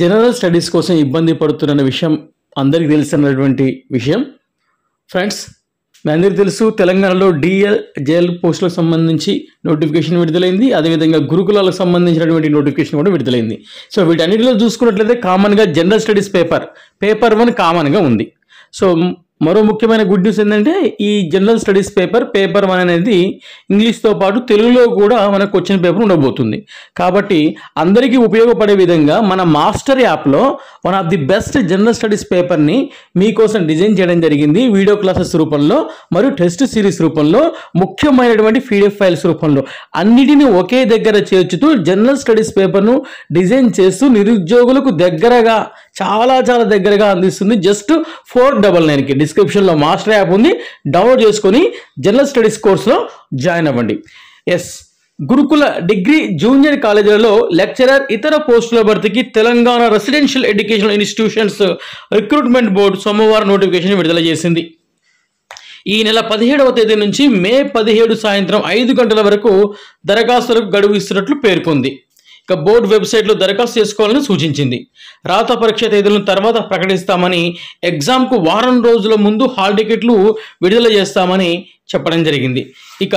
general studies కోసం ఇబ్బంది పడుతున్న విషయం అందరికీ తెలుసున్నటువంటి విషయం ఫ్రెండ్స్ మీ అందరికీ తెలుసు తెలంగాణలో డిఎల్ జేఎల్ పోస్టులకు సంబంధించి నోటిఫికేషన్ విడుదలైంది అదేవిధంగా గురుకులాలకు సంబంధించినటువంటి నోటిఫికేషన్ కూడా విడుదలైంది సో వీటన్నిటిలో చూసుకున్నట్లయితే కామన్గా general studies paper paper one కామన్గా ఉంది సో మరో ముఖ్యమైన గుడ్ న్యూస్ ఏంటంటే ఈ general studies paper paper one అనేది ఇంగ్లీష్తో పాటు తెలుగులో కూడా మనకు వచ్చిన పేపర్ ఉండబోతుంది కాబట్టి అందరికీ ఉపయోగపడే విధంగా మన మాస్టర్ యాప్లో one of the best general studies పేపర్ని మీకోసం డిజైన్ చేయడం జరిగింది వీడియో క్లాసెస్ రూపంలో మరియు టెస్ట్ సిరీస్ రూపంలో ముఖ్యమైనటువంటి పీడిఎఫ్ ఫైల్స్ రూపంలో అన్నిటిని ఒకే దగ్గర చేర్చుతూ జనరల్ స్టడీస్ పేపర్ను డిజైన్ చేస్తూ నిరుద్యోగులకు దగ్గరగా చాలా చాలా దగ్గరగా అందిస్తుంది జస్ట్ ఫోర్ డబల్ నైన్కి డిస్క్రిప్షన్లో మాస్టర్ యాప్ ఉంది డౌన్లోడ్ చేసుకొని జనరల్ స్టడీస్ కోర్సులో జాయిన్ అవ్వండి ఎస్ గురుకుల డిగ్రీ జూనియర్ కాలేజీలలో లెక్చరర్ ఇతర పోస్టుల భర్తీకి Telangana residential education institutions recruitment board సోమవారం నోటిఫికేషన్ విడుదల చేసింది ఈ నెల పదిహేడవ తేదీ నుంచి మే పదిహేడు సాయంత్రం ఐదు గంటల వరకు దరఖాస్తులకు గడువు ఇస్తున్నట్లు పేర్కొంది ఇక బోర్డు వెబ్సైట్లో దరఖాస్తు చేసుకోవాలని సూచించింది రాత పరీక్ష తేదీలను తర్వాత ప్రకటిస్తామని ఎగ్జామ్కు వారం రోజుల ముందు హాల్ టికెట్లు విడుదల చేస్తామని చెప్పడం జరిగింది ఇక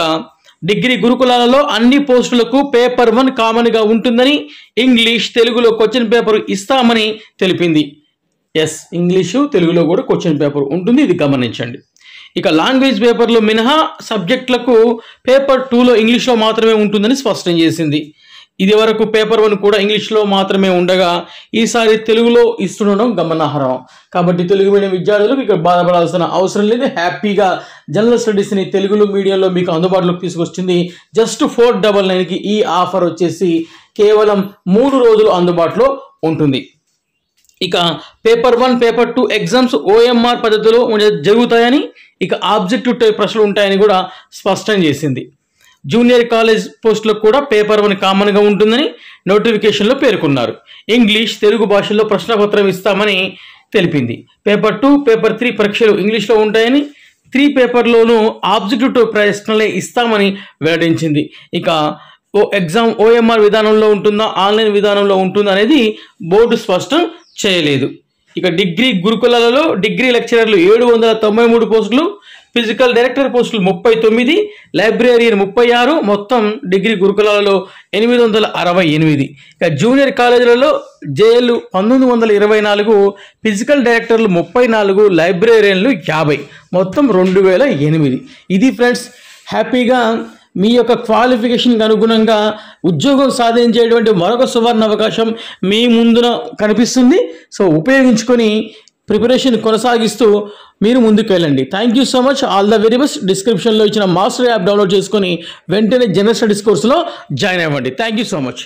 డిగ్రీ గురుకులాలలో అన్ని పోస్టులకు పేపర్ వన్ కామన్గా ఉంటుందని ఇంగ్లీష్ తెలుగులో క్వశ్చన్ పేపర్ ఇస్తామని తెలిపింది ఎస్ ఇంగ్లీషు తెలుగులో కూడా క్వశ్చన్ పేపర్ ఉంటుంది ఇది గమనించండి ఇక లాంగ్వేజ్ పేపర్లో మినహా సబ్జెక్టులకు పేపర్ టూలో ఇంగ్లీష్లో మాత్రమే ఉంటుందని స్పష్టం చేసింది ఇది వరకు పేపర్ వన్ కూడా ఇంగ్లీష్లో మాత్రమే ఉండగా ఈసారి తెలుగులో ఇస్తుండడం గమనార్హం కాబట్టి తెలుగు మీడియం విద్యార్థులకు ఇక్కడ బాధపడాల్సిన అవసరం లేదు హ్యాపీగా జనరల్ స్టడీస్ని తెలుగులో మీడియంలో మీకు అందుబాటులోకి తీసుకొచ్చింది జస్ట్ ఫోర్ డబల్ నైన్కి ఈ ఆఫర్ వచ్చేసి కేవలం మూడు రోజులు అందుబాటులో ఉంటుంది ఇక paper one paper two exams OMR పద్ధతిలో జరుగుతాయని ఇక ఆబ్జెక్టివ్ టైప్ ప్రశ్నలు ఉంటాయని కూడా స్పష్టం చేసింది జూనియర్ కాలేజ్ పోస్టులకు కూడా పేపర్ వన్ కామన్గా ఉంటుందని నోటిఫికేషన్లో పేర్కొన్నారు ఇంగ్లీష్ తెలుగు భాషల్లో ప్రశ్నపత్రం ఇస్తామని తెలిపింది పేపర్ టూ పేపర్ త్రీ పరీక్షలు ఇంగ్లీష్లో ఉంటాయని త్రీ పేపర్లోనూ ఆబ్జెక్టివ్ ప్రశ్నలే ఇస్తామని వెల్లడించింది ఇక ఓ ఎగ్జామ్ ఓఎంఆర్ విధానంలో ఉంటుందా ఆన్లైన్ విధానంలో ఉంటుందా అనేది బోర్డు స్పష్టం చేయలేదు ఇక డిగ్రీ గురుకులాలలో డిగ్రీ లెక్చరర్లు ఏడు వందల తొంభై మూడు పోస్టులు ఫిజికల్ డైరెక్టర్ పోస్టులు ముప్పై తొమ్మిది లైబ్రేరియన్ ముప్పై ఆరు మొత్తం డిగ్రీ గురుకులాలలో ఎనిమిది వందల అరవై ఎనిమిది ఇక జూనియర్ కాలేజీలలో జేఎల్ పంతొమ్మిది వందల ఇరవై నాలుగు ఫిజికల్ డైరెక్టర్లు ముప్పై నాలుగు లైబ్రేరియన్లు యాభై మొత్తం రెండు వేల ఎనిమిది ఇది ఫ్రెండ్స్ హ్యాపీగా మీ యొక్క క్వాలిఫికేషన్కి అనుగుణంగా ఉద్యోగం సాధించేటువంటి మరొక సువర్ణ అవకాశం మీ ముందున కనిపిస్తుంది సో ఉపయోగించుకొని ప్రిపరేషన్ కొనసాగిస్తూ మీరు ముందుకు వెళ్ళండి thank you so much all the very best డిస్క్రిప్షన్లో ఇచ్చిన మాస్టర్ యాప్ డౌన్లోడ్ చేసుకొని వెంటనే జనరల్ స్టడీస్ కోర్సులో జాయిన్ అవ్వండి థ్యాంక్ యూ సో మచ్